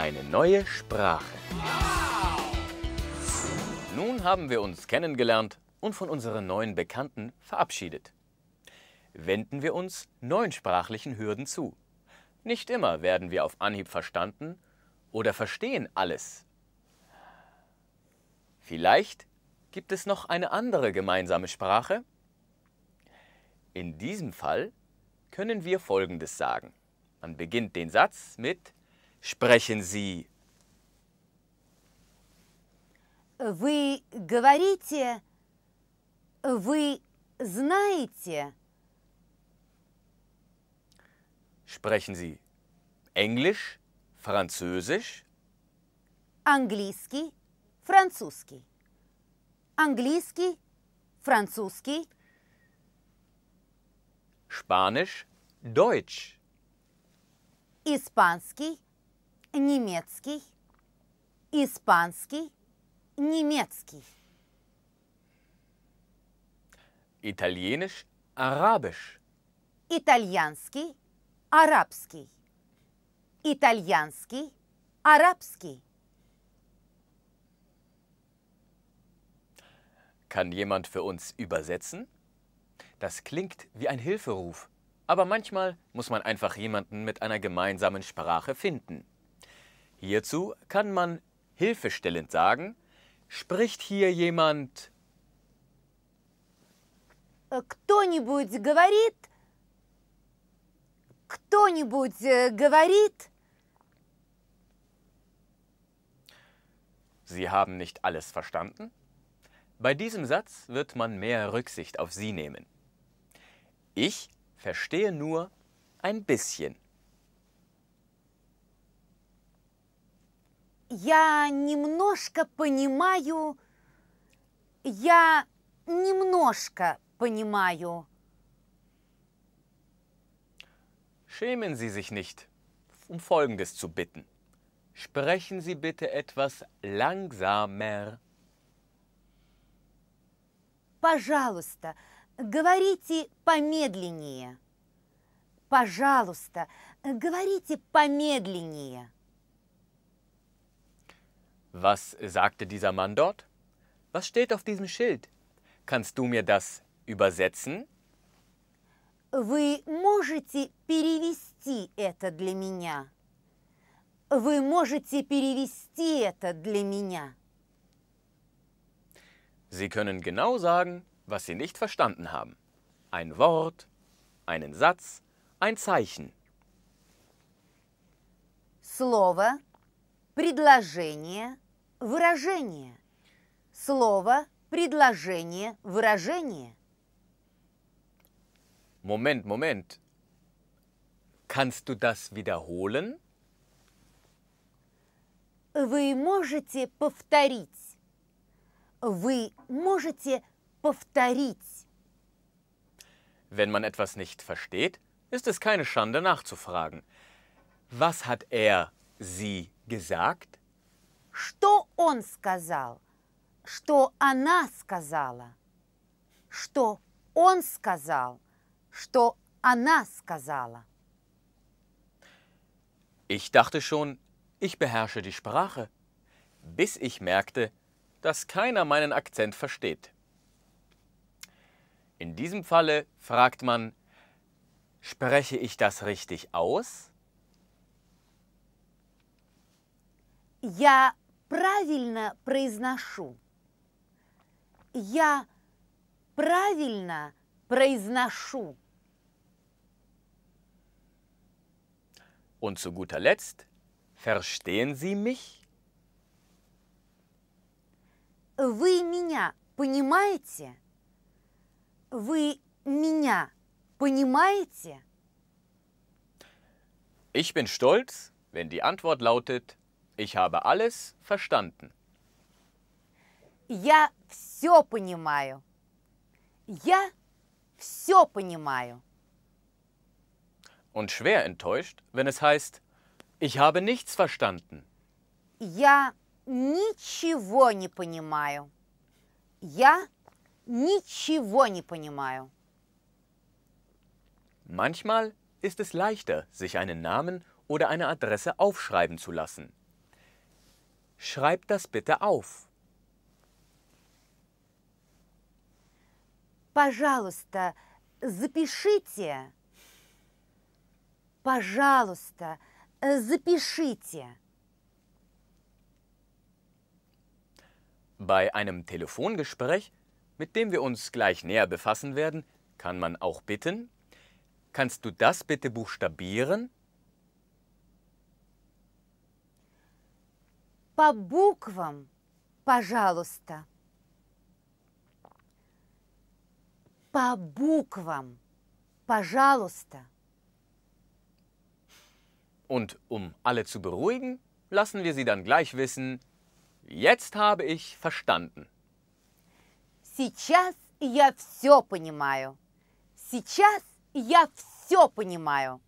Eine neue Sprache. Nun haben wir uns kennengelernt und von unseren neuen Bekannten verabschiedet. Wenden wir uns neuen sprachlichen Hürden zu. Nicht immer werden wir auf Anhieb verstanden oder verstehen alles. Vielleicht gibt es noch eine andere gemeinsame Sprache. In diesem Fall können wir Folgendes sagen. Man beginnt den Satz mit sprechen Sie? Вы говорите, вы знаете. Sprechen Sie Englisch, Französisch? Английский, французский. Английский, французский. Spanisch, Deutsch. Испанский, немецкий, испанский, немецkий. Italienisch, arabisch. Итальянский, арабский. Итальянский, арабский. Kann jemand für uns übersetzen? Das klingt wie ein Hilferuf, aber manchmal muss man einfach jemanden mit einer gemeinsamen Sprache finden. Hierzu kann man hilfestellend sagen, spricht hier jemand? Э, кто-нибудь говорит? Кто-нибудь э, говорит? Sie haben nicht alles verstanden? Bei diesem Satz wird man mehr Rücksicht auf Sie nehmen. Ich verstehe nur ein bisschen. Я немножко понимаю, я немножко понимаю. Schämen Sie sich nicht, um Folgendes zu bitten. Sprechen Sie bitte etwas langsamer. Пожалуйста, говорите помедленнее. Пожалуйста, говорите помедленнее. Was sagte dieser Mann dort? Was steht auf diesem Schild? Kannst du mir das übersetzen? Вы можете перевести это для меня? Вы можете перевести это для меня? Sie können genau sagen, was Sie nicht verstanden haben. Ein Wort, einen Satz, ein Zeichen. Слово предложение, выражение. Слово, предложение, выражение. Moment, Moment. Kannst du das wiederholen? Вы можете повторить. Вы можете повторить. Wenn man etwas nicht versteht, ist es keine Schande nachzufragen. Was hat er, sie gesagt? Что он сказал? Что она сказала? Что он сказал? Что она сказала? Ich dachte schon, ich beherrsche die Sprache, bis ich merkte, dass keiner meinen Akzent versteht. In diesem Falle fragt man, spreche ich das richtig aus? Я правильно произношу. Я правильно произношу. Und zu guter Letzt, verstehen Sie mich? Вы меня понимаете? Вы меня понимаете? Ich bin stolz, wenn die Antwort lautet Ich habe alles verstanden. Я все понимаю. Я все понимаю. Und schwer enttäuscht, wenn es heißt, ich habe nichts verstanden. Я ничего не понимаю. Я ничего не понимаю. Manchmal ist es leichter, sich einen Namen oder eine Adresse aufschreiben zu lassen. Schreib das bitte auf. Пожалуйста, запишите. Пожалуйста, запишите. Bei einem Telefongespräch, mit dem wir uns gleich näher befassen werden, kann man auch bitten, kannst du das bitte buchstabieren? По буквам, пожалуйста. По буквам, пожалуйста. Und um alle zu beruhigen, lassen wir sie dann gleich wissen, jetzt habe ich verstanden. Сейчас я все понимаю. Сейчас я все понимаю.